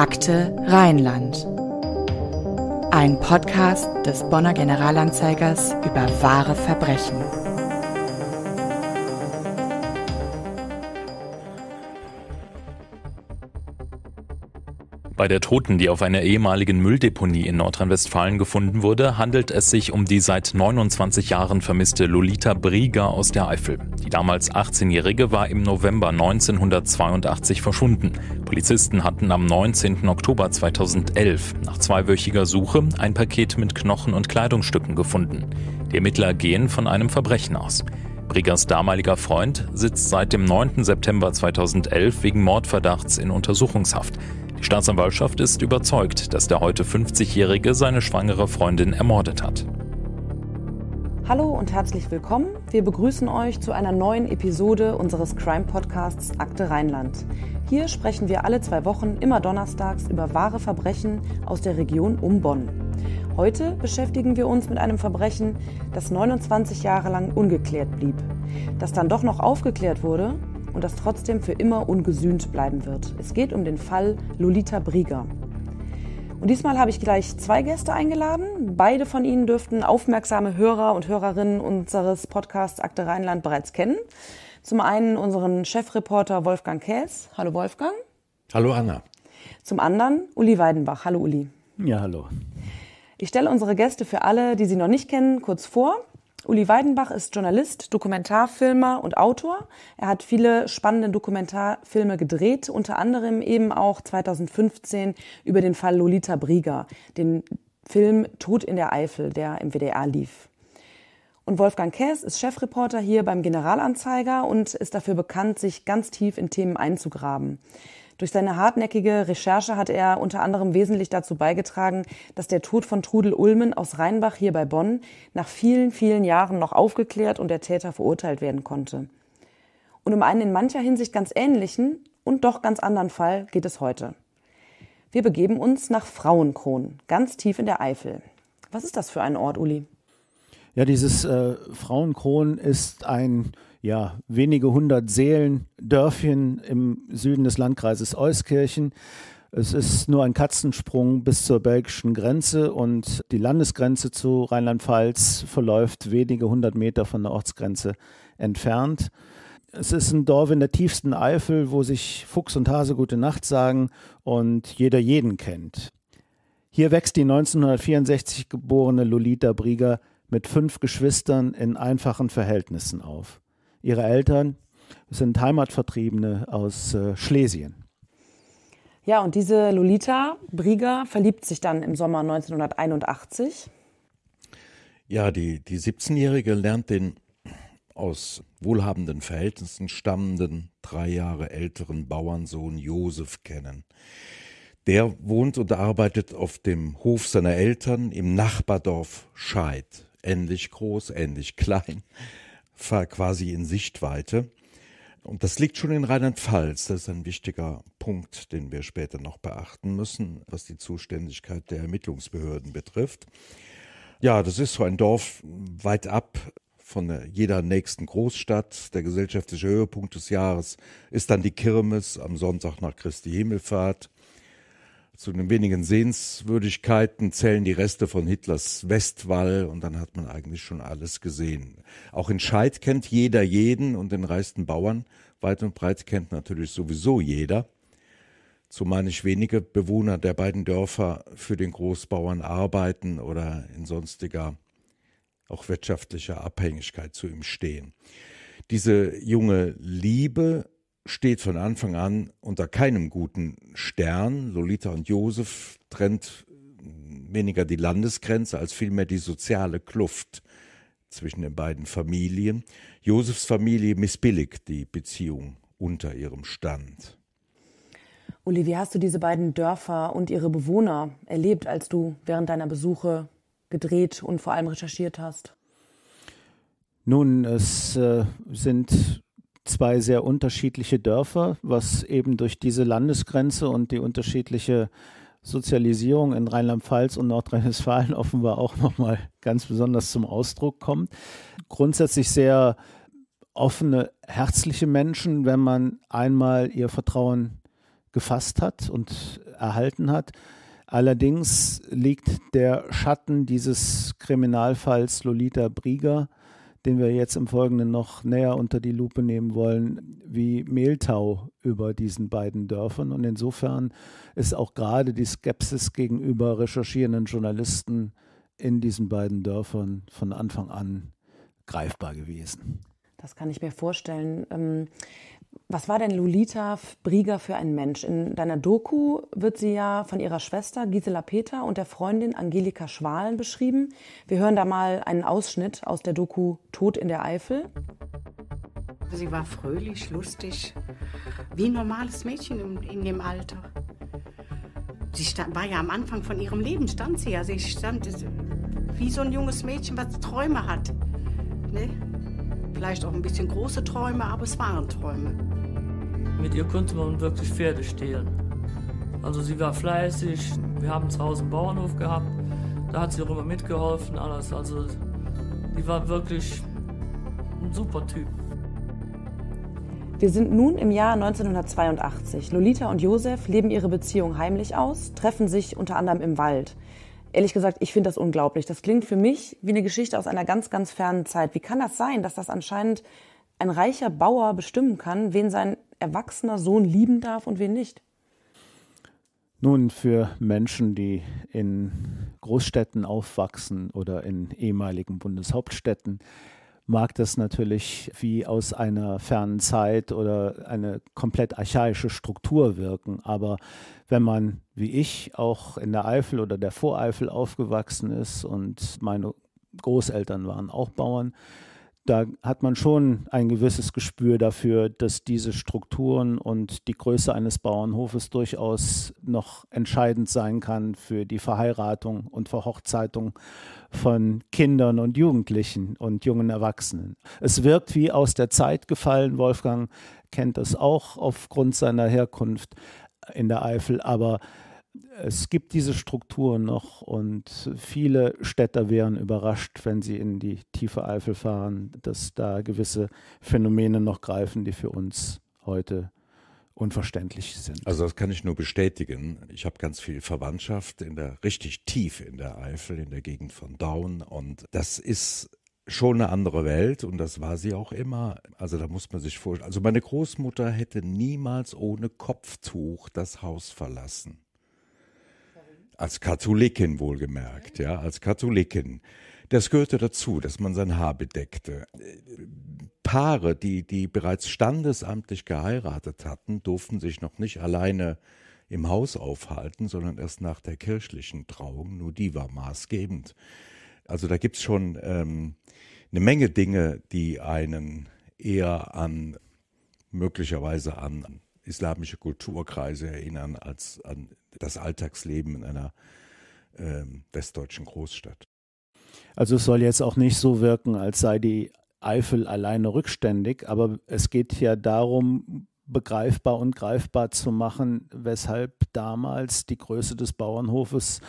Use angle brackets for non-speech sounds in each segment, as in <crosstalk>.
Akte Rheinland. Ein Podcast des Bonner Generalanzeigers über wahre Verbrechen. Bei der Toten, die auf einer ehemaligen Mülldeponie in Nordrhein-Westfalen gefunden wurde, handelt es sich um die seit 29 Jahren vermisste Lolita Brieger aus der Eifel. Die damals 18-Jährige war im November 1982 verschwunden. Polizisten hatten am 19. Oktober 2011 nach zweiwöchiger Suche ein Paket mit Knochen und Kleidungsstücken gefunden. Die Ermittler gehen von einem Verbrechen aus. Briegers damaliger Freund sitzt seit dem 9. September 2011 wegen Mordverdachts in Untersuchungshaft. Die Staatsanwaltschaft ist überzeugt, dass der heute 50-Jährige seine schwangere Freundin ermordet hat. Hallo und herzlich willkommen. Wir begrüßen euch zu einer neuen Episode unseres Crime-Podcasts Akte Rheinland. Hier sprechen wir alle zwei Wochen immer donnerstags über wahre Verbrechen aus der Region um Bonn. Heute beschäftigen wir uns mit einem Verbrechen, das 29 Jahre lang ungeklärt blieb. Das dann doch noch aufgeklärt wurde und das trotzdem für immer ungesühnt bleiben wird. Es geht um den Fall Lolita Brieger. Und diesmal habe ich gleich zwei Gäste eingeladen. Beide von ihnen dürften aufmerksame Hörer und Hörerinnen unseres Podcasts Akte Rheinland bereits kennen. Zum einen unseren Chefreporter Wolfgang Käs. Hallo Wolfgang. Hallo Anna. Zum anderen Uli Weidenbach. Hallo Uli. Ja, hallo. Ich stelle unsere Gäste für alle, die sie noch nicht kennen, kurz vor. Uli Weidenbach ist Journalist, Dokumentarfilmer und Autor. Er hat viele spannende Dokumentarfilme gedreht, unter anderem eben auch 2015 über den Fall Lolita Brieger, den Film Tod in der Eifel, der im WDR lief. Und Wolfgang Käs ist Chefreporter hier beim Generalanzeiger und ist dafür bekannt, sich ganz tief in Themen einzugraben. Durch seine hartnäckige Recherche hat er unter anderem wesentlich dazu beigetragen, dass der Tod von Trudel Ulmen aus Rheinbach hier bei Bonn nach vielen, vielen Jahren noch aufgeklärt und der Täter verurteilt werden konnte. Und um einen in mancher Hinsicht ganz ähnlichen und doch ganz anderen Fall geht es heute. Wir begeben uns nach Frauenkron, ganz tief in der Eifel. Was ist das für ein Ort, Uli? Ja, dieses äh, Frauenkron ist ein ja, wenige hundert Seelen, Dörfchen im Süden des Landkreises Euskirchen. Es ist nur ein Katzensprung bis zur belgischen Grenze und die Landesgrenze zu Rheinland-Pfalz verläuft wenige hundert Meter von der Ortsgrenze entfernt. Es ist ein Dorf in der tiefsten Eifel, wo sich Fuchs und Hase gute Nacht sagen und jeder jeden kennt. Hier wächst die 1964 geborene Lolita Brieger mit fünf Geschwistern in einfachen Verhältnissen auf ihre Eltern sind Heimatvertriebene aus äh, Schlesien. Ja, und diese Lolita Brieger verliebt sich dann im Sommer 1981. Ja, die, die 17-Jährige lernt den aus wohlhabenden Verhältnissen stammenden, drei Jahre älteren Bauernsohn Josef kennen. Der wohnt und arbeitet auf dem Hof seiner Eltern im Nachbardorf Scheid. Ähnlich groß, ähnlich klein quasi in Sichtweite. Und das liegt schon in Rheinland-Pfalz. Das ist ein wichtiger Punkt, den wir später noch beachten müssen, was die Zuständigkeit der Ermittlungsbehörden betrifft. Ja, das ist so ein Dorf weit ab von jeder nächsten Großstadt. Der gesellschaftliche Höhepunkt des Jahres ist dann die Kirmes am Sonntag nach Christi Himmelfahrt. Zu den wenigen Sehenswürdigkeiten zählen die Reste von Hitlers Westwall und dann hat man eigentlich schon alles gesehen. Auch in Scheid kennt jeder jeden und den reichsten Bauern weit und breit kennt natürlich sowieso jeder. Zumal nicht wenige Bewohner der beiden Dörfer für den Großbauern arbeiten oder in sonstiger auch wirtschaftlicher Abhängigkeit zu ihm stehen. Diese junge Liebe steht von Anfang an unter keinem guten Stern. Lolita und Josef trennt weniger die Landesgrenze als vielmehr die soziale Kluft zwischen den beiden Familien. Josefs Familie missbilligt die Beziehung unter ihrem Stand. Olivia, hast du diese beiden Dörfer und ihre Bewohner erlebt, als du während deiner Besuche gedreht und vor allem recherchiert hast? Nun, es äh, sind zwei sehr unterschiedliche Dörfer, was eben durch diese Landesgrenze und die unterschiedliche Sozialisierung in Rheinland-Pfalz und Nordrhein-Westfalen <laughs> offenbar auch nochmal ganz besonders zum Ausdruck kommt. Grundsätzlich sehr offene, herzliche Menschen, wenn man einmal ihr Vertrauen gefasst hat und erhalten hat. Allerdings liegt der Schatten dieses Kriminalfalls Lolita Brieger den wir jetzt im Folgenden noch näher unter die Lupe nehmen wollen, wie Mehltau über diesen beiden Dörfern. Und insofern ist auch gerade die Skepsis gegenüber recherchierenden Journalisten in diesen beiden Dörfern von Anfang an greifbar gewesen. Das kann ich mir vorstellen. Ähm, was war denn Lolita Brieger für ein Mensch? In deiner Doku wird sie ja von ihrer Schwester Gisela Peter und der Freundin Angelika Schwalen beschrieben. Wir hören da mal einen Ausschnitt aus der Doku Tod in der Eifel. Sie war fröhlich, lustig, wie ein normales Mädchen in, dem Alter. Sie stand, war ja am Anfang von ihrem Leben, stand sie ja. Sie stand wie so ein junges Mädchen, was Träume hat. Ne? Vielleicht auch ein bisschen große Träume, aber es waren Träume. Mit ihr konnte man wirklich Pferde stehlen. Also sie war fleißig. Wir haben zu Hause einen Bauernhof gehabt. Da hat sie auch immer mitgeholfen, alles. Also die war wirklich ein super Typ. Wir sind nun im Jahr 1982. Lolita und Josef leben ihre Beziehung heimlich aus, treffen sich unter anderem im Wald. Ehrlich gesagt, ich finde das unglaublich. Das klingt für mich wie eine Geschichte aus einer ganz, ganz fernen Zeit. Wie kann das sein, dass das anscheinend ein reicher Bauer bestimmen kann, wen sein erwachsener Sohn lieben darf und wen nicht? Nun, für Menschen, die in Großstädten aufwachsen oder in ehemaligen Bundeshauptstädten, mag das natürlich wie aus einer fernen Zeit oder eine komplett archaische Struktur wirken. Aber wenn man, wie ich, auch in der Eifel oder der Voreifel aufgewachsen ist und meine Großeltern waren auch Bauern, da hat man schon ein gewisses Gespür dafür, dass diese Strukturen und die Größe eines Bauernhofes durchaus noch entscheidend sein kann für die Verheiratung und Verhochzeitung von Kindern und Jugendlichen und jungen Erwachsenen. Es wirkt wie aus der Zeit gefallen. Wolfgang kennt das auch aufgrund seiner Herkunft in der Eifel, aber es gibt diese Struktur noch und viele Städter wären überrascht, wenn sie in die tiefe Eifel fahren, dass da gewisse Phänomene noch greifen, die für uns heute unverständlich sind. Also das kann ich nur bestätigen. Ich habe ganz viel Verwandtschaft in der richtig tief in der Eifel, in der Gegend von Daun und das ist schon eine andere Welt und das war sie auch immer. Also da muss man sich vorstellen. Also meine Großmutter hätte niemals ohne Kopftuch das Haus verlassen als Katholikin wohlgemerkt, ja, als Katholikin. Das gehörte dazu, dass man sein Haar bedeckte. Paare, die, die bereits standesamtlich geheiratet hatten, durften sich noch nicht alleine im Haus aufhalten, sondern erst nach der kirchlichen Trauung. Nur die war maßgebend. Also da gibt es schon ähm, eine Menge Dinge, die einen eher an möglicherweise an islamische Kulturkreise erinnern als an das Alltagsleben in einer ähm, westdeutschen Großstadt. Also es soll jetzt auch nicht so wirken, als sei die Eifel alleine rückständig, aber es geht ja darum, begreifbar und greifbar zu machen, weshalb damals die Größe des Bauernhofes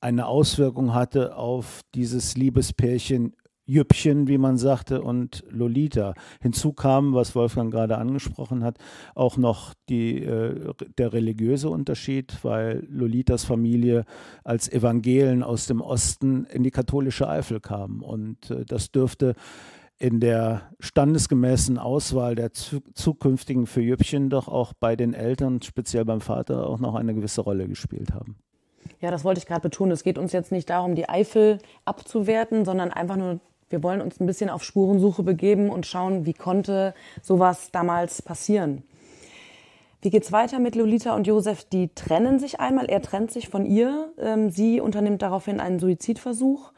eine Auswirkung hatte auf dieses Liebespärchen Jüppchen, wie man sagte, und Lolita. Hinzu kam, was Wolfgang gerade angesprochen hat, auch noch die, äh, der religiöse Unterschied, weil Lolitas Familie als Evangelen aus dem Osten in die katholische Eifel kam. Und äh, das dürfte in der standesgemäßen Auswahl der zukünftigen für Jüppchen doch auch bei den Eltern, speziell beim Vater, auch noch eine gewisse Rolle gespielt haben. Ja, das wollte ich gerade betonen. Es geht uns jetzt nicht darum, die Eifel abzuwerten, sondern einfach nur wir wollen uns ein bisschen auf Spurensuche begeben und schauen, wie konnte sowas damals passieren. Wie geht's weiter mit Lolita und Josef? Die trennen sich einmal. Er trennt sich von ihr. Ähm, sie unternimmt daraufhin einen Suizidversuch.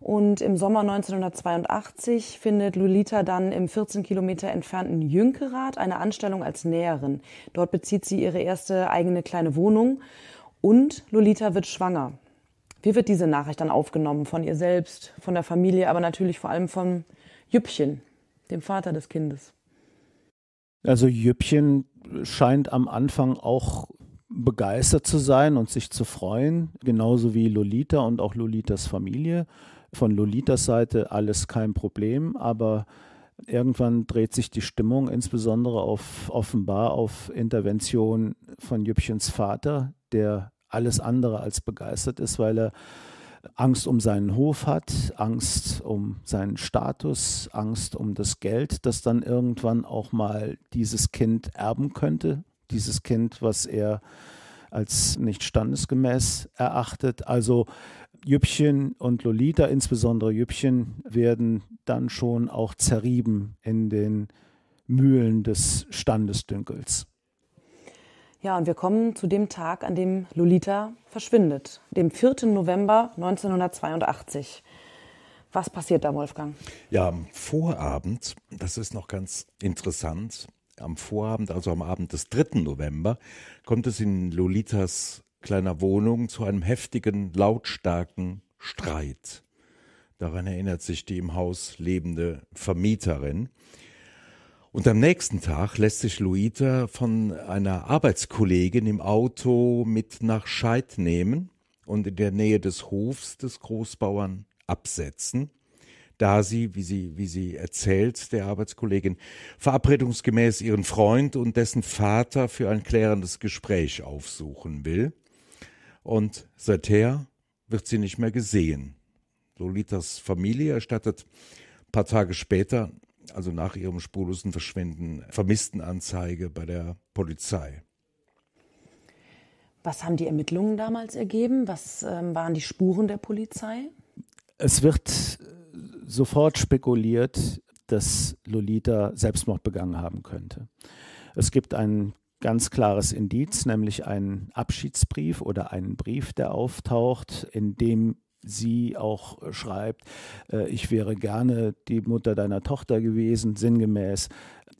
Und im Sommer 1982 findet Lolita dann im 14 Kilometer entfernten Jünkerath eine Anstellung als Näherin. Dort bezieht sie ihre erste eigene kleine Wohnung. Und Lolita wird schwanger. Wie wird diese Nachricht dann aufgenommen? Von ihr selbst, von der Familie, aber natürlich vor allem von Jüppchen, dem Vater des Kindes. Also Jüppchen scheint am Anfang auch begeistert zu sein und sich zu freuen, genauso wie Lolita und auch Lolitas Familie. Von Lolitas Seite alles kein Problem, aber irgendwann dreht sich die Stimmung insbesondere auf offenbar auf Intervention von Jüppchens Vater, der alles andere als begeistert ist, weil er Angst um seinen Hof hat, Angst um seinen Status, Angst um das Geld, das dann irgendwann auch mal dieses Kind erben könnte, dieses Kind, was er als nicht standesgemäß erachtet. Also Jüppchen und Lolita, insbesondere Jüppchen, werden dann schon auch zerrieben in den Mühlen des Standesdünkels. Ja, und wir kommen zu dem Tag, an dem Lolita verschwindet, dem 4. November 1982. Was passiert da, Wolfgang? Ja, am Vorabend, das ist noch ganz interessant, am Vorabend, also am Abend des 3. November, kommt es in Lolitas kleiner Wohnung zu einem heftigen, lautstarken Streit. Daran erinnert sich die im Haus lebende Vermieterin. Und am nächsten Tag lässt sich Luita von einer Arbeitskollegin im Auto mit nach Scheid nehmen und in der Nähe des Hofs des Großbauern absetzen, da sie, wie sie, wie sie erzählt, der Arbeitskollegin, verabredungsgemäß ihren Freund und dessen Vater für ein klärendes Gespräch aufsuchen will. Und seither wird sie nicht mehr gesehen. Lolitas Familie erstattet ein paar Tage später also nach ihrem spurlosen Verschwinden, Vermisstenanzeige bei der Polizei. Was haben die Ermittlungen damals ergeben? Was ähm, waren die Spuren der Polizei? Es wird sofort spekuliert, dass Lolita Selbstmord begangen haben könnte. Es gibt ein ganz klares Indiz, nämlich einen Abschiedsbrief oder einen Brief, der auftaucht, in dem sie auch äh, schreibt, äh, ich wäre gerne die Mutter deiner Tochter gewesen, sinngemäß,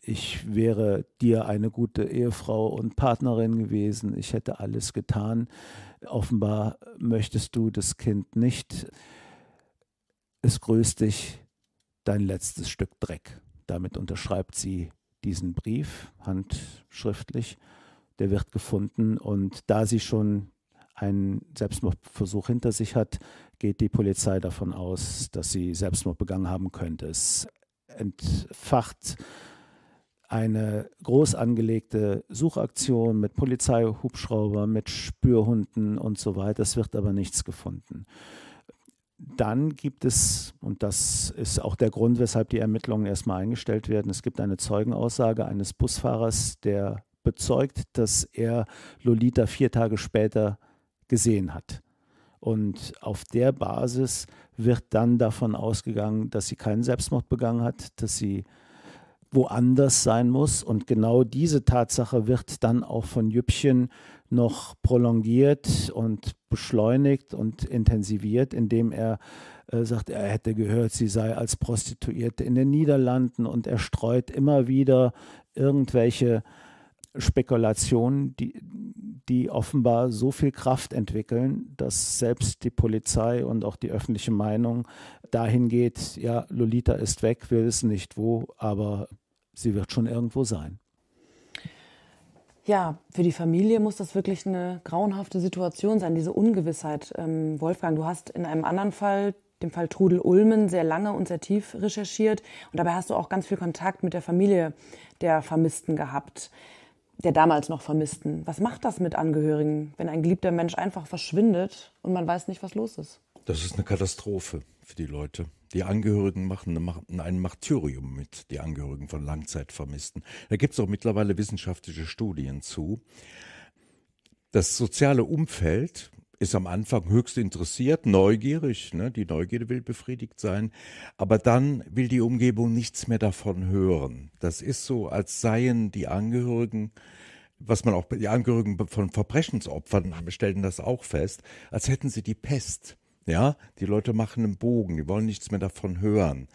ich wäre dir eine gute Ehefrau und Partnerin gewesen, ich hätte alles getan. Offenbar möchtest du das Kind nicht. Es grüßt dich dein letztes Stück Dreck. Damit unterschreibt sie diesen Brief handschriftlich. Der wird gefunden und da sie schon einen Selbstmordversuch hinter sich hat, geht die Polizei davon aus, dass sie Selbstmord begangen haben könnte. Es entfacht eine groß angelegte Suchaktion mit Polizei, mit Spürhunden und so weiter. Es wird aber nichts gefunden. Dann gibt es, und das ist auch der Grund, weshalb die Ermittlungen erstmal eingestellt werden, es gibt eine Zeugenaussage eines Busfahrers, der bezeugt, dass er Lolita vier Tage später gesehen hat. Und auf der Basis wird dann davon ausgegangen, dass sie keinen Selbstmord begangen hat, dass sie woanders sein muss. Und genau diese Tatsache wird dann auch von Jüppchen noch prolongiert und beschleunigt und intensiviert, indem er äh, sagt, er hätte gehört, sie sei als Prostituierte in den Niederlanden und er streut immer wieder irgendwelche Spekulationen, die, die offenbar so viel Kraft entwickeln, dass selbst die Polizei und auch die öffentliche Meinung dahin geht, ja, Lolita ist weg, wir wissen nicht wo, aber sie wird schon irgendwo sein. Ja, für die Familie muss das wirklich eine grauenhafte Situation sein, diese Ungewissheit. Ähm, Wolfgang, du hast in einem anderen Fall, dem Fall Trudel Ulmen, sehr lange und sehr tief recherchiert und dabei hast du auch ganz viel Kontakt mit der Familie der Vermissten gehabt der damals noch Vermissten. Was macht das mit Angehörigen, wenn ein geliebter Mensch einfach verschwindet und man weiß nicht, was los ist? Das ist eine Katastrophe für die Leute. Die Angehörigen machen, ein Martyrium mit, die Angehörigen von Langzeitvermissten. Da gibt es auch mittlerweile wissenschaftliche Studien zu. Das soziale Umfeld ist am Anfang höchst interessiert, neugierig, ne? die Neugierde will befriedigt sein, aber dann will die Umgebung nichts mehr davon hören. Das ist so, als seien die Angehörigen, was man auch die Angehörigen von Verbrechensopfern stellen das auch fest, als hätten sie die Pest. Ja, die Leute machen einen Bogen, die wollen nichts mehr davon hören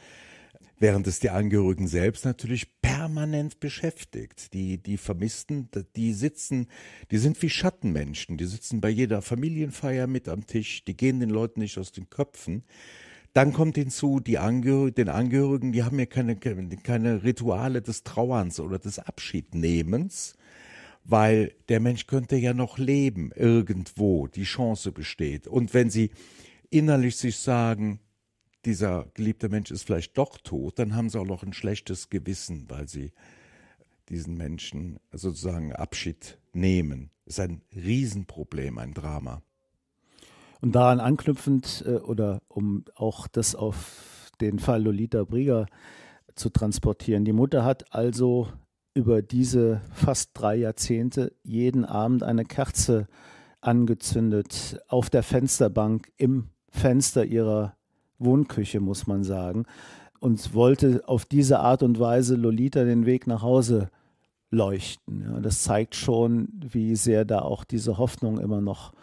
während es die Angehörigen selbst natürlich permanent beschäftigt. Die, die Vermissten, die sitzen, die sind wie Schattenmenschen, die sitzen bei jeder Familienfeier mit am Tisch, die gehen den Leuten nicht aus den Köpfen. Dann kommt hinzu, die Angehörigen, den Angehörigen, die haben ja keine, keine Rituale des Trauerns oder des Abschiednehmens, weil der Mensch könnte ja noch leben, irgendwo, die Chance besteht. Und wenn sie innerlich sich sagen, dieser geliebte Mensch ist vielleicht doch tot, dann haben sie auch noch ein schlechtes Gewissen, weil sie diesen Menschen sozusagen Abschied nehmen. Das Ist ein Riesenproblem, ein Drama. Und daran anknüpfend äh, oder um auch das auf den Fall Lolita Brieger zu transportieren. Die Mutter hat also über diese fast drei Jahrzehnte jeden Abend eine Kerze angezündet auf der Fensterbank im Fenster ihrer Wohnküche, muss man sagen. Und wollte auf diese Art und Weise Lolita den Weg nach Hause leuchten. Ja, das zeigt schon, wie sehr da auch diese Hoffnung immer noch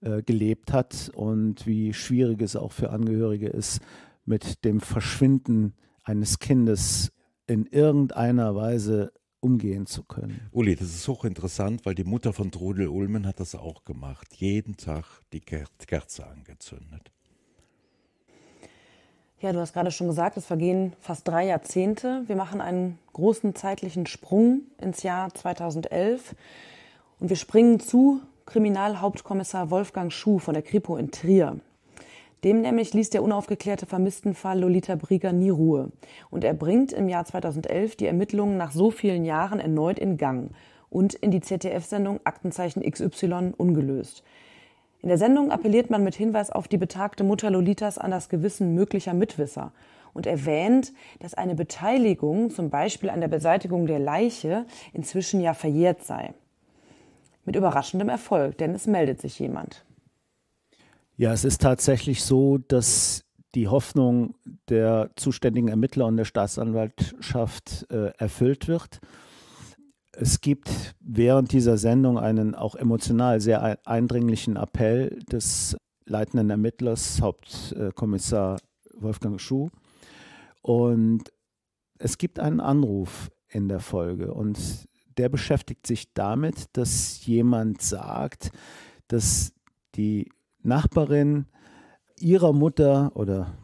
äh, gelebt hat und wie schwierig es auch für Angehörige ist, mit dem Verschwinden eines Kindes in irgendeiner Weise umgehen zu können. Uli, das ist hochinteressant, weil die Mutter von Trudel Ulmen hat das auch gemacht. Jeden Tag die Kerze angezündet. Ja, du hast gerade schon gesagt, es vergehen fast drei Jahrzehnte. Wir machen einen großen zeitlichen Sprung ins Jahr 2011 und wir springen zu Kriminalhauptkommissar Wolfgang Schuh von der Kripo in Trier. Dem nämlich ließ der unaufgeklärte Vermisstenfall Lolita Brieger nie Ruhe. Und er bringt im Jahr 2011 die Ermittlungen nach so vielen Jahren erneut in Gang und in die ZDF-Sendung Aktenzeichen XY ungelöst. In der Sendung appelliert man mit Hinweis auf die betagte Mutter Lolitas an das Gewissen möglicher Mitwisser und erwähnt, dass eine Beteiligung zum Beispiel an der Beseitigung der Leiche inzwischen ja verjährt sei. Mit überraschendem Erfolg, denn es meldet sich jemand. Ja, es ist tatsächlich so, dass die Hoffnung der zuständigen Ermittler und der Staatsanwaltschaft äh, erfüllt wird. Es gibt während dieser Sendung einen auch emotional sehr eindringlichen Appell des leitenden Ermittlers, Hauptkommissar äh, Wolfgang Schuh. Und es gibt einen Anruf in der Folge und der beschäftigt sich damit, dass jemand sagt, dass die Nachbarin ihrer Mutter oder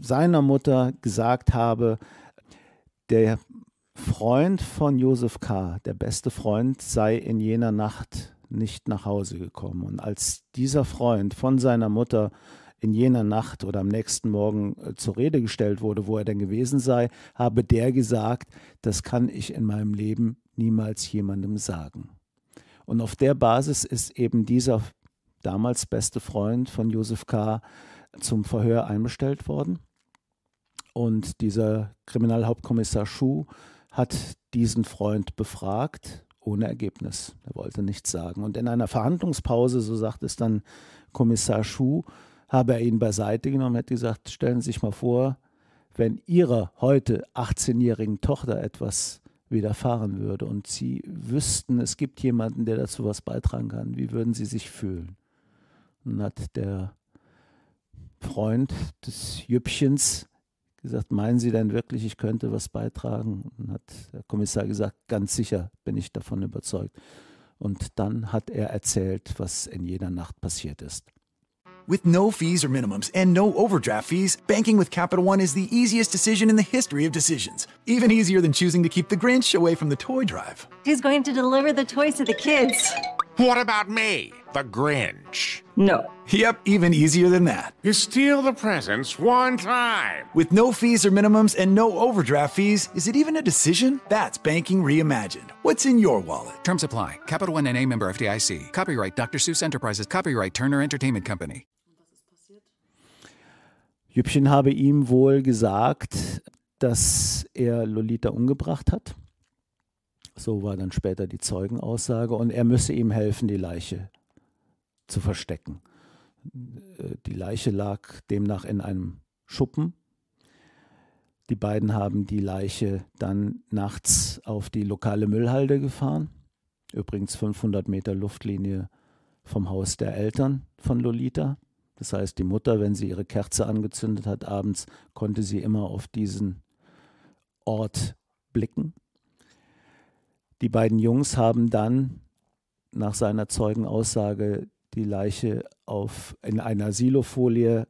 seiner Mutter gesagt habe, der Freund von Josef K., der beste Freund, sei in jener Nacht nicht nach Hause gekommen. Und als dieser Freund von seiner Mutter in jener Nacht oder am nächsten Morgen äh, zur Rede gestellt wurde, wo er denn gewesen sei, habe der gesagt, das kann ich in meinem Leben niemals jemandem sagen. Und auf der Basis ist eben dieser damals beste Freund von Josef K. zum Verhör einbestellt worden. Und dieser Kriminalhauptkommissar Schuh hat diesen Freund befragt, ohne Ergebnis. Er wollte nichts sagen. Und in einer Verhandlungspause, so sagt es dann Kommissar Schuh, habe er ihn beiseite genommen, hat gesagt, stellen Sie sich mal vor, wenn Ihrer heute 18-jährigen Tochter etwas widerfahren würde und Sie wüssten, es gibt jemanden, der dazu was beitragen kann, wie würden Sie sich fühlen? Und hat der Freund des Jüppchens gesagt, meinen Sie denn wirklich, ich könnte was beitragen? Und hat der Kommissar gesagt, ganz sicher bin ich davon überzeugt. Und dann hat er erzählt, was in jeder Nacht passiert ist. With no fees or minimums and no overdraft fees, banking with Capital One is the easiest decision in the history of decisions. Even easier than choosing to keep the Grinch away from the toy drive. Who's going to deliver the toys to the kids? What about me, the Grinch? No. Yep, even easier than that. You steal the presents one time. With no fees or minimums and no overdraft fees, is it even a decision? That's banking reimagined. What's in your wallet? Terms apply. Capital One NA member FDIC. Copyright Dr. Seuss Enterprises. Copyright Turner Entertainment Company. Jüppchen habe ihm wohl gesagt, dass er Lolita umgebracht hat. So war dann später die Zeugenaussage. Und er müsse ihm helfen, die Leiche zu verstecken. Äh, die Leiche lag demnach in einem Schuppen. Die beiden haben die Leiche dann nachts auf die lokale Müllhalde gefahren. Übrigens 500 Meter Luftlinie vom Haus der Eltern von Lolita. Das heißt, die Mutter, wenn sie ihre Kerze angezündet hat abends, konnte sie immer auf diesen Ort blicken. Die beiden Jungs haben dann nach seiner Zeugenaussage die Leiche auf, in einer Silofolie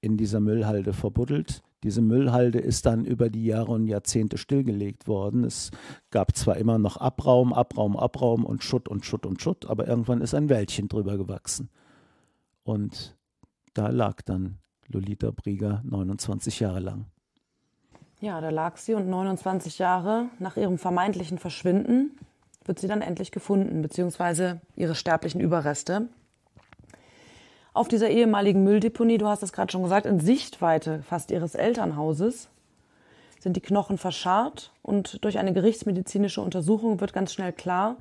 in dieser Müllhalde verbuddelt. Diese Müllhalde ist dann über die Jahre und Jahrzehnte stillgelegt worden. Es gab zwar immer noch Abraum, Abraum, Abraum und Schutt und Schutt und Schutt, aber irgendwann ist ein Wäldchen drüber gewachsen. Und da lag dann Lolita Brieger 29 Jahre lang. Ja, da lag sie und 29 Jahre nach ihrem vermeintlichen Verschwinden wird sie dann endlich gefunden, beziehungsweise ihre sterblichen Überreste. Auf dieser ehemaligen Mülldeponie, du hast es gerade schon gesagt, in Sichtweite fast ihres Elternhauses sind die Knochen verscharrt und durch eine gerichtsmedizinische Untersuchung wird ganz schnell klar,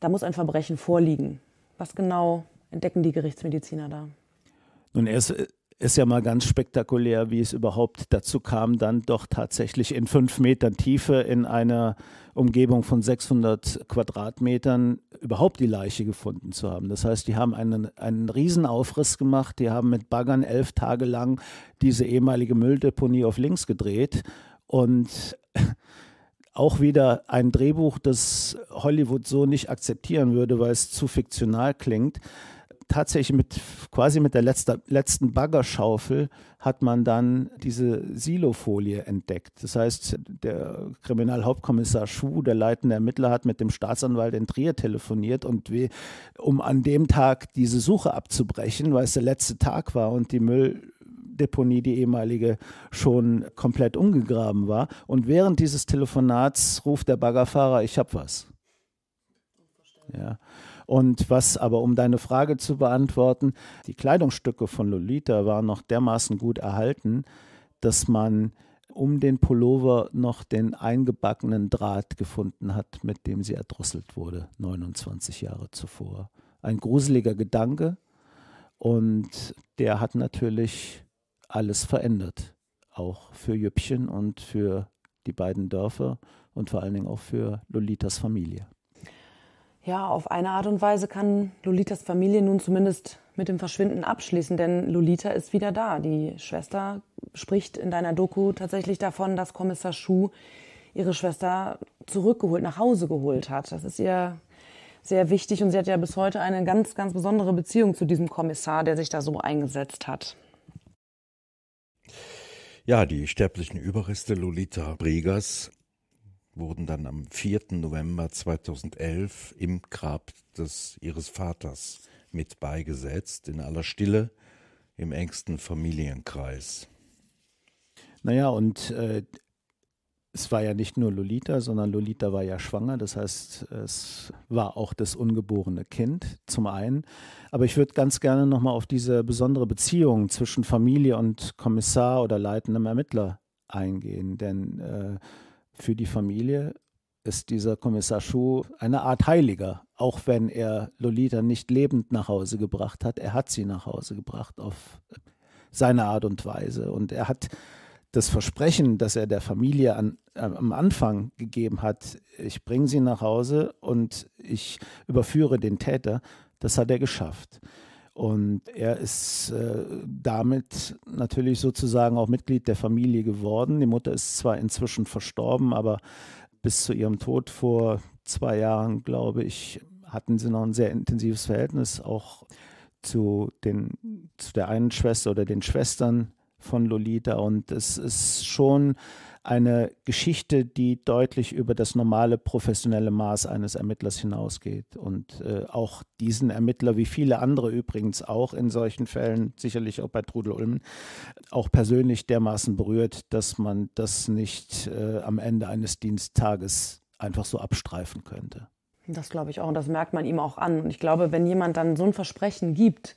da muss ein Verbrechen vorliegen. Was genau entdecken die Gerichtsmediziner da? Nun, erst äh, ist ja mal ganz spektakulär, wie es überhaupt dazu kam, dann doch tatsächlich in fünf Metern Tiefe in einer Umgebung von 600 Quadratmetern überhaupt die Leiche gefunden zu haben. Das heißt, die haben einen, einen Riesenaufriss gemacht, die haben mit Baggern elf Tage lang diese ehemalige Mülldeponie auf links gedreht und <laughs> auch wieder ein Drehbuch, das Hollywood so nicht akzeptieren würde, weil es zu fiktional klingt tatsächlich mit quasi mit der letzter, letzten Baggerschaufel hat man dann diese Silofolie entdeckt. Das heißt, der Kriminalhauptkommissar Schuh, der leitende Ermittler, hat mit dem Staatsanwalt in Trier telefoniert und we, um an dem Tag diese Suche abzubrechen, weil es der letzte Tag war und die Müll Deponie, die ehemalige, schon komplett umgegraben war. Und während dieses Telefonats ruft der Baggerfahrer, ich habe was. Ja. Und was aber, um deine Frage zu beantworten, die Kleidungsstücke von Lolita waren noch dermaßen gut erhalten, dass man um den Pullover noch den eingebackenen Draht gefunden hat, mit dem sie erdrosselt wurde, 29 Jahre zuvor. Ein gruseliger Gedanke und der hat natürlich alles verändert, auch für Jüppchen und für die beiden Dörfer und vor allen Dingen auch für Lolitas Familie. Ja, auf eine Art und Weise kann Lolitas Familie nun zumindest mit dem Verschwinden abschließen, denn Lolita ist wieder da. Die Schwester spricht in deiner Doku tatsächlich davon, dass Kommissar Schuh ihre Schwester zurückgeholt, nach Hause geholt hat. Das ist ihr sehr wichtig und sie hat ja bis heute eine ganz, ganz besondere Beziehung zu diesem Kommissar, der sich da so eingesetzt hat. Ja, die sterblichen Überreste Lolita Bregers wurden dann am 4. November 2011 im Grab des, ihres Vaters mit beigesetzt, in aller Stille, im engsten Familienkreis. Naja, und äh, es war ja nicht nur Lolita, sondern Lolita war ja schwanger. Das heißt, es war auch das ungeborene Kind zum einen. Aber ich würde ganz gerne nochmal auf diese besondere Beziehung zwischen Familie und Kommissar oder leitendem Ermittler eingehen. Denn äh, für die Familie ist dieser Kommissar Schuh eine Art Heiliger, auch wenn er Lolita nicht lebend nach Hause gebracht hat. Er hat sie nach Hause gebracht auf seine Art und Weise. Und er hat das Versprechen, das er der Familie an, äh, am Anfang gegeben hat, ich bringe sie nach Hause und ich überführe den Täter, das hat er geschafft. Und er ist äh, damit natürlich sozusagen auch Mitglied der Familie geworden. Die Mutter ist zwar inzwischen verstorben, aber bis zu ihrem Tod vor zwei Jahren, glaube ich, hatten sie noch ein sehr intensives Verhältnis, auch zu, den, zu der einen Schwester oder den Schwestern von Lolita. Und es ist schon eine Geschichte, die deutlich über das normale professionelle Maß eines Ermittlers hinausgeht und äh, auch diesen Ermittler, wie viele andere übrigens auch in solchen Fällen, sicherlich auch bei Trudel Ulmen, auch persönlich dermaßen berührt, dass man das nicht äh, am Ende eines Diensttages einfach so abstreifen könnte. Das glaube ich auch und das merkt man ihm auch an. Und ich glaube, wenn jemand dann so ein Versprechen gibt,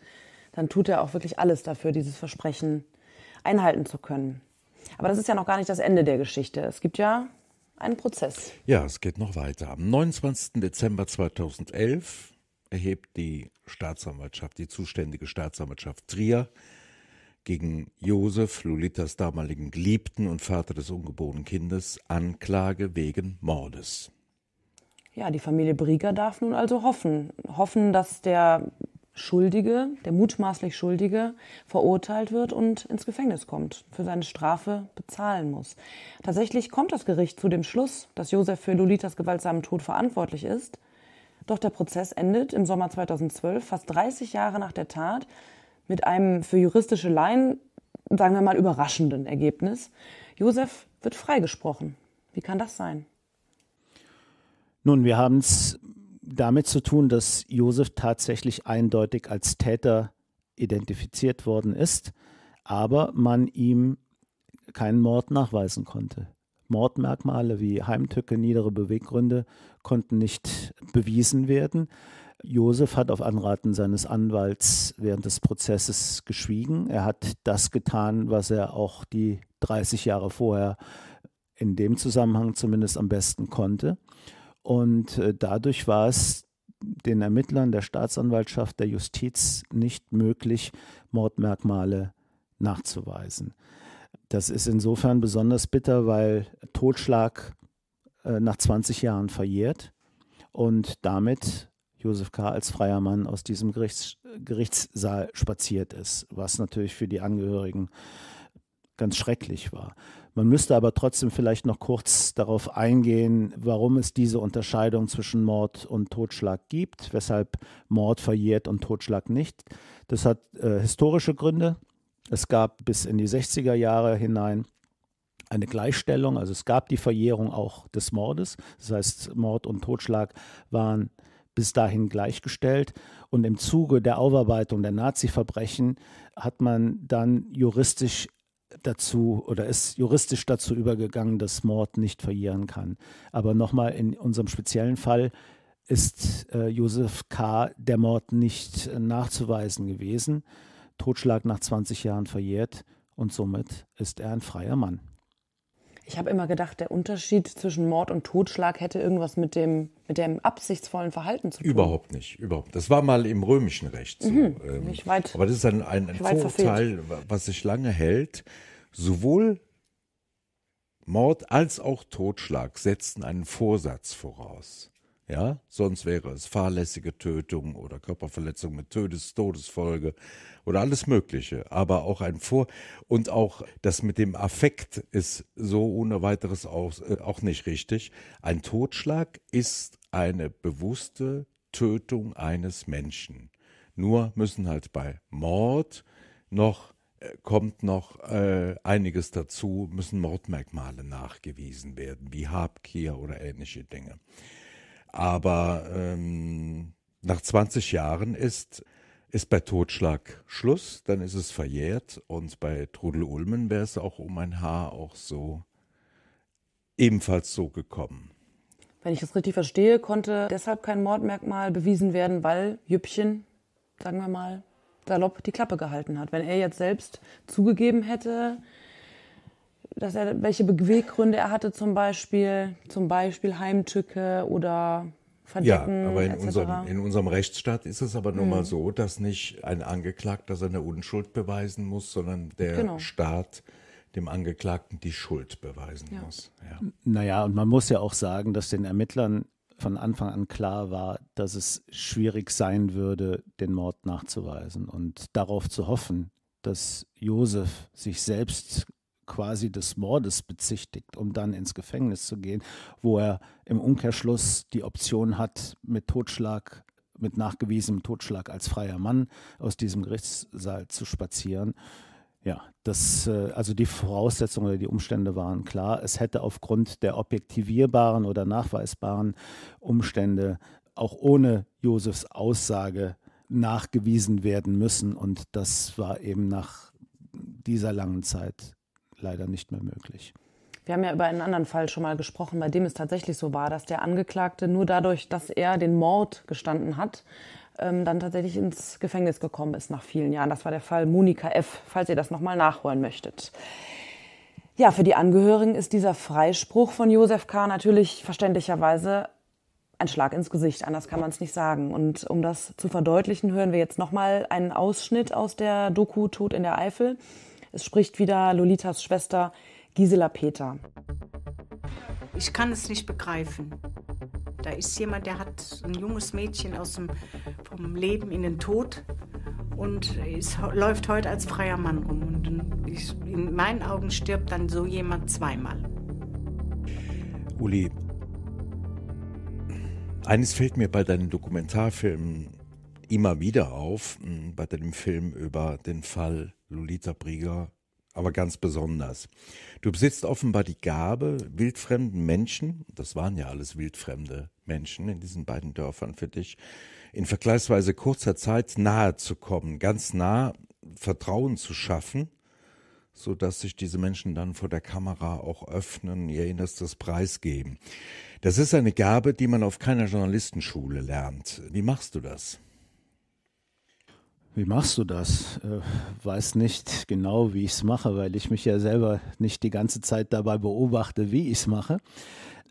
dann tut er auch wirklich alles dafür, dieses Versprechen einhalten zu können. Aber das ist ja noch gar nicht das Ende der Geschichte. Es gibt ja einen Prozess. Ja, es geht noch weiter. Am 29. Dezember 2011 erhebt die Staatsanwaltschaft, die zuständige Staatsanwaltschaft Trier, gegen Josef, Lolitas damaligen Geliebten und Vater des ungeborenen Kindes, Anklage wegen Mordes. Ja, die Familie Brieger darf nun also hoffen. Hoffen, dass der Schuldige, der mutmaßlich Schuldige, verurteilt wird und ins Gefängnis kommt, für seine Strafe bezahlen muss. Tatsächlich kommt das Gericht zu dem Schluss, dass Josef für Lolitas gewaltsamen Tod verantwortlich ist. Doch der Prozess endet im Sommer 2012, fast 30 Jahre nach der Tat, mit einem für juristische Laien, sagen wir mal, überraschenden Ergebnis. Josef wird freigesprochen. Wie kann das sein? Nun, wir haben es damit zu tun, dass Josef tatsächlich eindeutig als Täter identifiziert worden ist, aber man ihm keinen Mord nachweisen konnte. Mordmerkmale wie Heimtücke, niedere Beweggründe konnten nicht bewiesen werden. Josef hat auf Anraten seines Anwalts während des Prozesses geschwiegen. Er hat das getan, was er auch die 30 Jahre vorher in dem Zusammenhang zumindest am besten konnte. Und äh, dadurch war es den Ermittlern der Staatsanwaltschaft, der Justiz nicht möglich, Mordmerkmale nachzuweisen. Das ist insofern besonders bitter, weil Totschlag äh, nach 20 Jahren verjährt und damit Josef K. als freier Mann aus diesem Gerichts Gerichtssaal spaziert ist, was natürlich für die Angehörigen ganz schrecklich war. Man müsste aber trotzdem vielleicht noch kurz darauf eingehen, warum es diese Unterscheidung zwischen Mord und Totschlag gibt, weshalb Mord verjährt und Totschlag nicht. Das hat äh, historische Gründe. Es gab bis in die 60er Jahre hinein eine Gleichstellung, also es gab die Verjährung auch des Mordes. Das heißt, Mord und Totschlag waren bis dahin gleichgestellt. Und im Zuge der Aufarbeitung der Nazi-Verbrechen hat man dann juristisch dazu oder ist juristisch dazu übergegangen, dass Mord nicht verjähren kann. Aber nochmal in unserem speziellen Fall ist äh, Josef K. der Mord nicht äh, nachzuweisen gewesen. Totschlag nach 20 Jahren verjährt und somit ist er ein freier Mann. Ich habe immer gedacht, der Unterschied zwischen Mord und Totschlag hätte irgendwas mit dem, mit dem absichtsvollen Verhalten zu tun. Überhaupt nicht, überhaupt. Das war mal im römischen Recht so. Mhm, ähm, weit, aber das ist ein, ein Vorurteil, was sich lange hält. Sowohl Mord als auch Totschlag setzen einen Vorsatz voraus. Ja, sonst wäre es fahrlässige Tötung oder Körperverletzung mit Todes Todesfolge oder alles Mögliche. Aber auch ein Vor- und auch das mit dem Affekt ist so ohne weiteres auch, äh, auch nicht richtig. Ein Totschlag ist eine bewusste Tötung eines Menschen. Nur müssen halt bei Mord noch kommt noch äh, einiges dazu, müssen Mordmerkmale nachgewiesen werden, wie Habgier oder ähnliche Dinge. Aber ähm, nach 20 Jahren ist, ist bei Totschlag Schluss, dann ist es verjährt und bei Trudel Ulmen wäre es auch um ein Haar auch so ebenfalls so gekommen. Wenn ich das richtig verstehe, konnte deshalb kein Mordmerkmal bewiesen werden, weil Jüppchen, sagen wir mal, salopp die Klappe gehalten hat. Wenn er jetzt selbst zugegeben hätte, dass er welche Beweggründe er hatte, zum Beispiel, zum Beispiel Heimtücke oder Verdecken, ja, aber in, unserem, in unserem Rechtsstaat ist es aber nun mal mhm. so, dass nicht ein Angeklagter seine Unschuld beweisen muss, sondern der genau. Staat dem Angeklagten die Schuld beweisen ja. muss. Ja. Naja, und man muss ja auch sagen, dass den Ermittlern von Anfang an klar war, dass es schwierig sein würde, den Mord nachzuweisen und darauf zu hoffen, dass Josef sich selbst quasi des Mordes bezichtigt, um dann ins Gefängnis zu gehen, wo er im Umkehrschluss die Option hat, mit Totschlag, mit nachgewiesenem Totschlag als freier Mann aus diesem Gerichtssaal zu spazieren ja, das, äh, also die Voraussetzungen oder die Umstände waren klar. Es hätte aufgrund der objektivierbaren oder nachweisbaren Umstände auch ohne Josefs Aussage nachgewiesen werden müssen. Und das war eben nach dieser langen Zeit leider nicht mehr möglich. Wir haben ja über einen anderen Fall schon mal gesprochen, bei dem es tatsächlich so war, dass der Angeklagte nur dadurch, dass er den Mord gestanden hat, ähm, dann tatsächlich ins Gefängnis gekommen ist nach vielen Jahren. Das war der Fall Monika F., falls ihr das nochmal nachholen möchtet. Ja, für die Angehörigen ist dieser Freispruch von Josef K. natürlich verständlicherweise ein Schlag ins Gesicht, anders kann man es nicht sagen. Und um das zu verdeutlichen, hören wir jetzt nochmal einen Ausschnitt aus der Doku Tod in der Eifel. Es spricht wieder Lolitas Schwester Gisela Peter. Ich kann es nicht begreifen. Da ist jemand, der hat ein junges Mädchen aus dem, vom Leben in den Tod und ist, läuft heute als freier Mann rum. Und ich, in meinen Augen stirbt dann so jemand zweimal. Uli, eines fällt mir bei deinen Dokumentarfilmen immer wieder auf, hm, bei deinem Film über den Fall Lolita Brieger aber ganz besonders. Du besitzt offenbar die Gabe, wildfremden Menschen, das waren ja alles wildfremde Menschen in diesen beiden Dörfern für dich, in vergleichsweise kurzer Zeit nahe zu kommen, ganz nah Vertrauen zu schaffen, sodass sich diese Menschen dann vor der Kamera auch öffnen, ihr Innerstes preisgeben. Das ist eine Gabe, die man auf keiner Journalistenschule lernt. Wie machst du das? wie machst du das? Äh, weiß nicht genau, wie ich es mache, weil ich mich ja selber nicht die ganze Zeit dabei beobachte, wie ich es mache.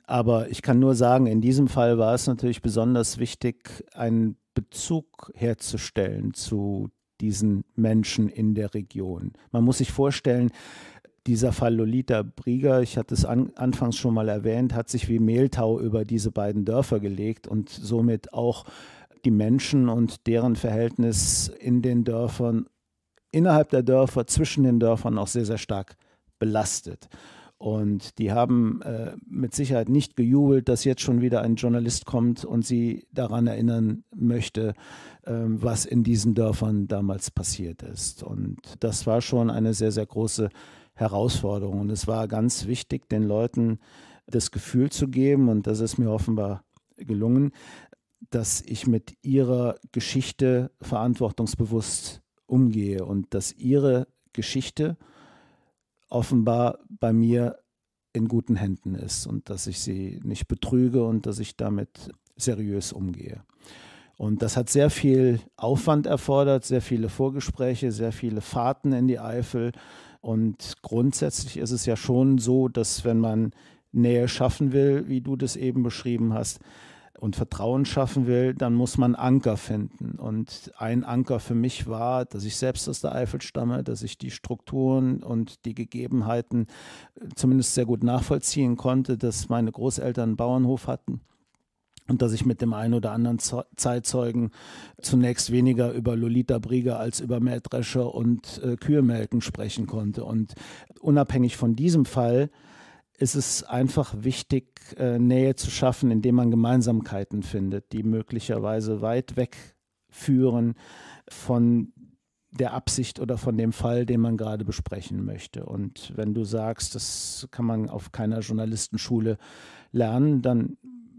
Aber ich kann nur sagen, in diesem Fall war es natürlich besonders wichtig, einen Bezug herzustellen zu diesen Menschen in der Region. Man muss sich vorstellen, dieser Fall Lolita Brieger, ich hatte es an, anfangs schon mal erwähnt, hat sich wie Mehltau über diese beiden Dörfer gelegt und somit auch äh, die Menschen und deren Verhältnis in den Dörfern, innerhalb der Dörfer, zwischen den Dörfern auch sehr, sehr stark belastet. Und die haben äh, mit Sicherheit nicht gejubelt, dass jetzt schon wieder ein Journalist kommt und sie daran erinnern möchte, ähm, was in diesen Dörfern damals passiert ist. Und das war schon eine sehr, sehr große Herausforderung. Und es war ganz wichtig, den Leuten das Gefühl zu geben, und das ist mir offenbar gelungen, dass ich mit ihrer Geschichte verantwortungsbewusst umgehe und dass ihre Geschichte offenbar bei mir in guten Händen ist und dass ich sie nicht betrüge und dass ich damit seriös umgehe. Und das hat sehr viel Aufwand erfordert, sehr viele Vorgespräche, sehr viele Fahrten in die Eifel. Und grundsätzlich ist es ja schon so, dass wenn man Nähe schaffen will, wie du das eben beschrieben hast, und Vertrauen schaffen will, dann muss man Anker finden. Und ein Anker für mich war, dass ich selbst aus der Eifel stamme, dass ich die Strukturen und die Gegebenheiten äh, zumindest sehr gut nachvollziehen konnte, dass meine Großeltern einen Bauernhof hatten und dass ich mit dem einen oder anderen Zeitzeugen zunächst weniger über Lolita Brieger als über Mähdrescher und äh, Kühe melken sprechen konnte. Und unabhängig von diesem Fall ist es einfach wichtig, äh, Nähe zu schaffen, indem man Gemeinsamkeiten findet, die möglicherweise weit weg führen von der Absicht oder von dem Fall, den man gerade besprechen möchte. Und wenn du sagst, das kann man auf keiner Journalistenschule lernen, dann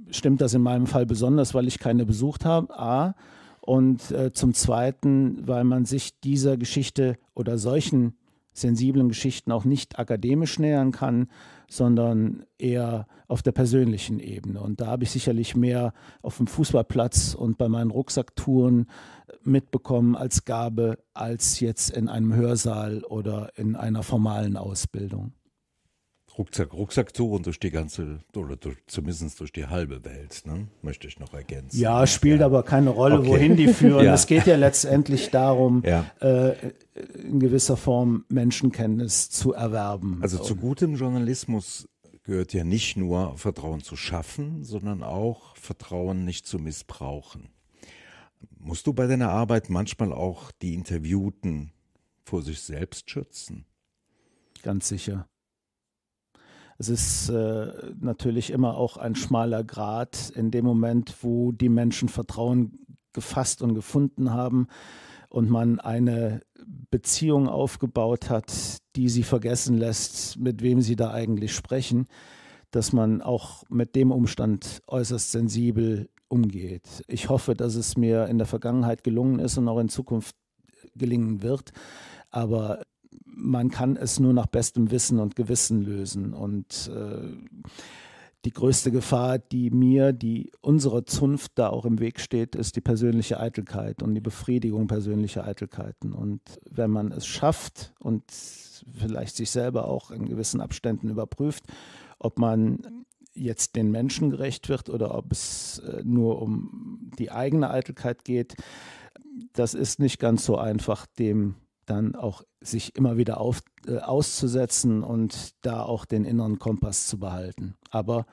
stimmt das in meinem Fall besonders, weil ich keine besucht habe. A. Und äh, zum Zweiten, weil man sich dieser Geschichte oder solchen sensiblen Geschichten auch nicht akademisch nähern kann, sondern eher auf der persönlichen Ebene. Und da habe ich sicherlich mehr auf dem Fußballplatz und bei meinen Rucksacktouren mitbekommen als Gabe, als jetzt in einem Hörsaal oder in einer formalen Ausbildung. Rucksack, Rucksacktouren durch die ganze, oder durch, zumindest durch die halbe Welt, ne? möchte ich noch ergänzen. Ja, spielt ja. aber keine Rolle, okay. wohin die <laughs> führen. Ja. Es geht ja letztendlich darum, ja. äh, in gewisser Form Menschenkenntnis zu erwerben. Also zu gutem Journalismus gehört ja nicht nur Vertrauen zu schaffen, sondern auch Vertrauen nicht zu missbrauchen. Musst du bei deiner Arbeit manchmal auch die Interviewten vor sich selbst schützen? Ganz sicher. Es ist äh, natürlich immer auch ein schmaler Grat in dem Moment, wo die Menschen Vertrauen gefasst und gefunden haben, und man eine Beziehung aufgebaut hat, die sie vergessen lässt, mit wem sie da eigentlich sprechen, dass man auch mit dem Umstand äußerst sensibel umgeht. Ich hoffe, dass es mir in der Vergangenheit gelungen ist und auch in Zukunft gelingen wird, aber man kann es nur nach bestem Wissen und Gewissen lösen und äh, die größte Gefahr, die mir, die unserer Zunft da auch im Weg steht, ist die persönliche Eitelkeit und die Befriedigung persönlicher Eitelkeiten. Und wenn man es schafft und vielleicht sich selber auch in gewissen Abständen überprüft, ob man jetzt den Menschen gerecht wird oder ob es äh, nur um die eigene Eitelkeit geht, das ist nicht ganz so einfach, dem dann auch sich immer wieder auf, äh, auszusetzen und da auch den inneren Kompass zu behalten. Aber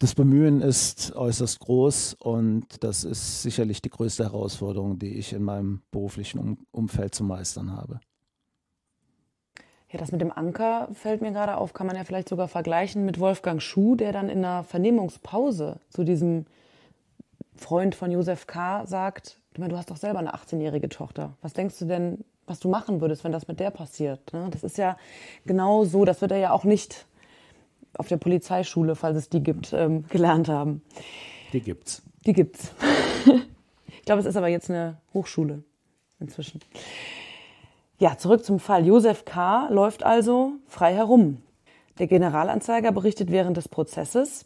das Bemühen ist äußerst groß und das ist sicherlich die größte Herausforderung, die ich in meinem beruflichen um Umfeld zu meistern habe. Ja, das mit dem Anker fällt mir gerade auf, kann man ja vielleicht sogar vergleichen mit Wolfgang Schuh, der dann in einer Vernehmungspause zu diesem Freund von Josef K. sagt, du hast doch selber eine 18-jährige Tochter. Was denkst du denn, was du machen würdest, wenn das mit der passiert. Ne? Das ist ja genau so, das wird er ja auch nicht auf der Polizeischule, falls es die gibt, ähm, gelernt haben. Die gibt's. Die gibt's. <laughs> ich glaube, es ist aber jetzt eine Hochschule inzwischen. Ja, zurück zum Fall. Josef K. läuft also frei herum. Der Generalanzeiger berichtet während des Prozesses,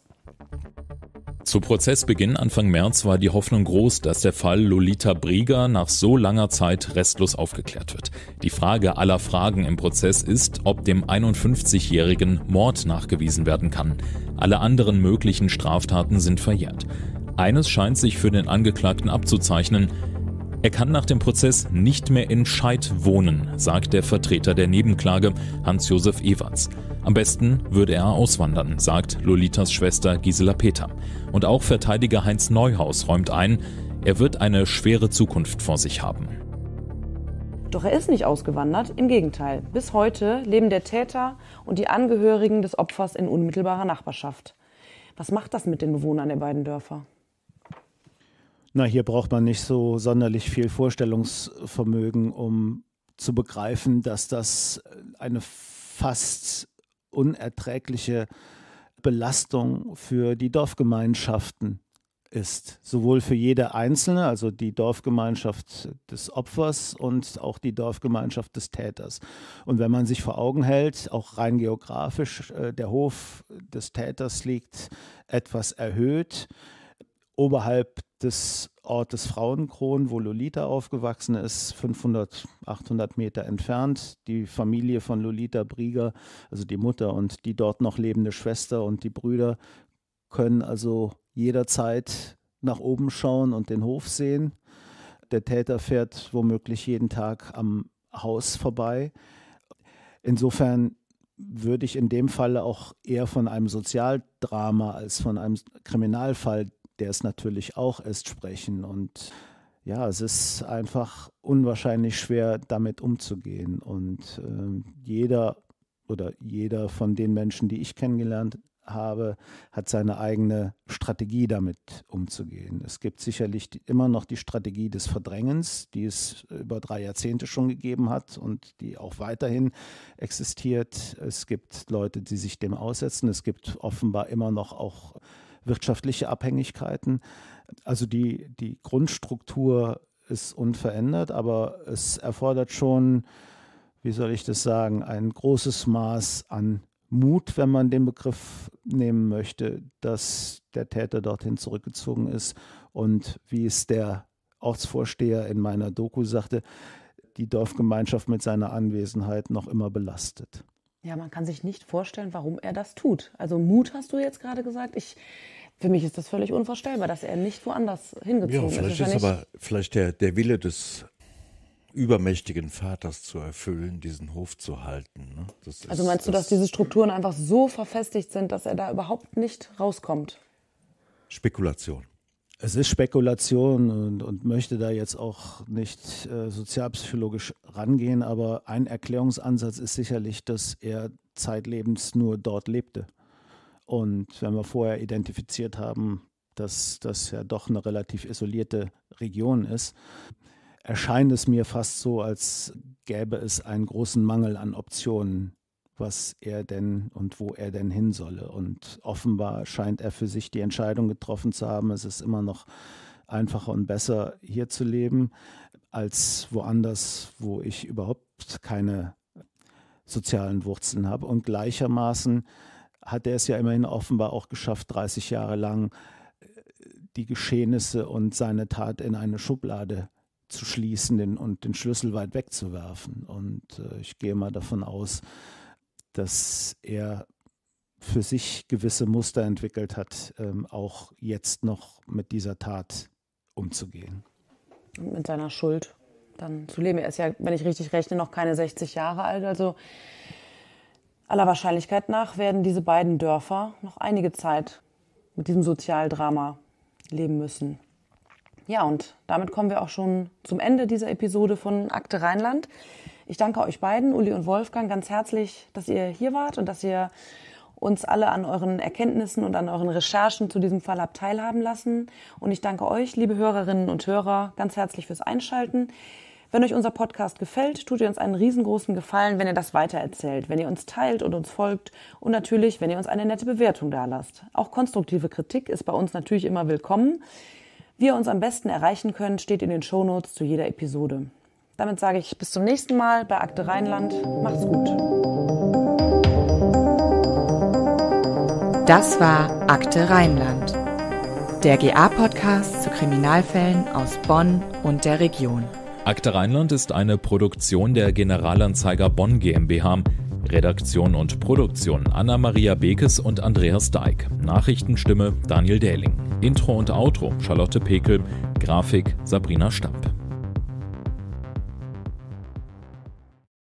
zu Prozessbeginn Anfang März war die Hoffnung groß, dass der Fall Lolita Brieger nach so langer Zeit restlos aufgeklärt wird. Die Frage aller Fragen im Prozess ist, ob dem 51-jährigen Mord nachgewiesen werden kann. Alle anderen möglichen Straftaten sind verjährt. Eines scheint sich für den Angeklagten abzuzeichnen, er kann nach dem Prozess nicht mehr in Scheid wohnen, sagt der Vertreter der Nebenklage, Hans-Josef Ewerts. Am besten würde er auswandern, sagt Lolitas Schwester Gisela Peter. Und auch Verteidiger Heinz Neuhaus räumt ein, er wird eine schwere Zukunft vor sich haben. Doch er ist nicht ausgewandert, im Gegenteil. Bis heute leben der Täter und die Angehörigen des Opfers in unmittelbarer Nachbarschaft. Was macht das mit den Bewohnern der beiden Dörfer? Na, hier braucht man nicht so sonderlich viel Vorstellungsvermögen, um zu begreifen, dass das eine fast unerträgliche Belastung für die Dorfgemeinschaften ist. Sowohl für jede Einzelne, also die Dorfgemeinschaft des Opfers und auch die Dorfgemeinschaft des Täters. Und wenn man sich vor Augen hält, auch rein geografisch, äh, der Hof des Täters liegt etwas erhöht oberhalb des Ortes Frauenkron, wo Lolita aufgewachsen ist, 500, 800 Meter entfernt. Die Familie von Lolita Brieger, also die Mutter und die dort noch lebende Schwester und die Brüder, können also jederzeit nach oben schauen und den Hof sehen. Der Täter fährt womöglich jeden Tag am Haus vorbei. Insofern würde ich in dem Falle auch eher von einem Sozialdrama als von einem Kriminalfall der es natürlich auch ist, sprechen. Und ja, es ist einfach unwahrscheinlich schwer, damit umzugehen. Und äh, jeder oder jeder von den Menschen, die ich kennengelernt habe, hat seine eigene Strategie damit umzugehen. Es gibt sicherlich die, immer noch die Strategie des Verdrängens, die es über drei Jahrzehnte schon gegeben hat und die auch weiterhin existiert. Es gibt Leute, die sich dem aussetzen. Es gibt offenbar immer noch auch wirtschaftliche Abhängigkeiten. Also die, die Grundstruktur ist unverändert, aber es erfordert schon, wie soll ich das sagen, ein großes Maß an Mut, wenn man den Begriff nehmen möchte, dass der Täter dorthin zurückgezogen ist. Und wie es der Ortsvorsteher in meiner Doku sagte, die Dorfgemeinschaft mit seiner Anwesenheit noch immer belastet. Ja, man kann sich nicht vorstellen, warum er das tut. Also Mut hast du jetzt gerade gesagt. Ich für mich ist das völlig unvorstellbar, dass er nicht woanders hingezogen ja, vielleicht ist. ist aber vielleicht der, der Wille des übermächtigen Vaters zu erfüllen, diesen Hof zu halten. Ne? Also ist, also meinst du, dass diese Strukturen einfach so verfestigt sind, dass er da überhaupt nicht rauskommt? Spekulation. Es ist Spekulation und, und möchte da jetzt auch nicht äh, sozialpsychologisch rangehen, aber ein Erklärungsansatz ist sicherlich, dass er zeitlebens nur dort lebte. Und wenn wir vorher identifiziert haben, dass das ja doch eine relativ isolierte Region ist, erscheint es mir fast so, als gäbe es einen großen Mangel an Optionen, was er denn und wo er denn hin solle. Und offenbar scheint er für sich die Entscheidung getroffen zu haben, es ist immer noch einfacher und besser hier zu leben als woanders, wo ich überhaupt keine sozialen Wurzeln habe. Und gleichermaßen hat er es ja immerhin offenbar auch geschafft, 30 Jahre lang äh, die Geschehnisse und seine Tat in eine Schublade zu schließen und den Schlüssel weit wegzuwerfen. Und äh, ich gehe mal davon aus, dass er für sich gewisse Muster entwickelt hat, ähm, auch jetzt noch mit dieser Tat umzugehen. Und mit seiner Schuld dann zu leben. Er ist ja, wenn ich richtig rechne, noch keine 60 Jahre alt. Also aller Wahrscheinlichkeit nach werden diese beiden Dörfer noch einige Zeit mit diesem Sozialdrama leben müssen. Ja, und damit kommen wir auch schon zum Ende dieser Episode von Akte Rheinland. Ich danke euch beiden, Uli und Wolfgang, ganz herzlich, dass ihr hier wart und dass ihr uns alle an euren Erkenntnissen und an euren Recherchen zu diesem Fall habt teilhaben lassen. Und ich danke euch, liebe Hörerinnen und Hörer, ganz herzlich fürs Einschalten. Wenn euch unser Podcast gefällt, tut ihr uns einen riesengroßen Gefallen, wenn ihr das weitererzählt, wenn ihr uns teilt und uns folgt und natürlich, wenn ihr uns eine nette Bewertung dalasst. Auch konstruktive Kritik ist bei uns natürlich immer willkommen. Wie ihr uns am besten erreichen könnt, steht in den Shownotes zu jeder Episode. Damit sage ich bis zum nächsten Mal bei Akte Rheinland. Macht's gut. Das war Akte Rheinland, der GA-Podcast zu Kriminalfällen aus Bonn und der Region. Akte Rheinland ist eine Produktion der Generalanzeiger Bonn GmbH. Redaktion und Produktion Anna-Maria Bekes und Andreas Dijk. Nachrichtenstimme Daniel Dähling. Intro und Outro Charlotte Pekel. Grafik Sabrina Stamp.